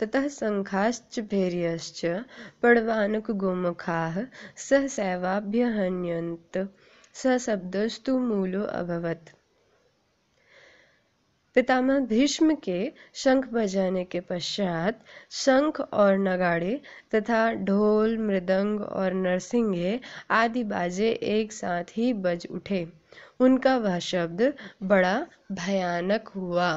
ततः सङ्घाश्च भैर्यश्च पण्वानकगोमुखाः सहसैवाभ्यहन्यन्त सशब्दस्तु मूलो अभवत् पितामह भीष्म के शंख बजाने के पश्चात शंख और नगाड़े तथा ढोल मृदंग और नरसिंह आदि बाजे एक साथ ही बज उठे उनका वह शब्द बड़ा भयानक हुआ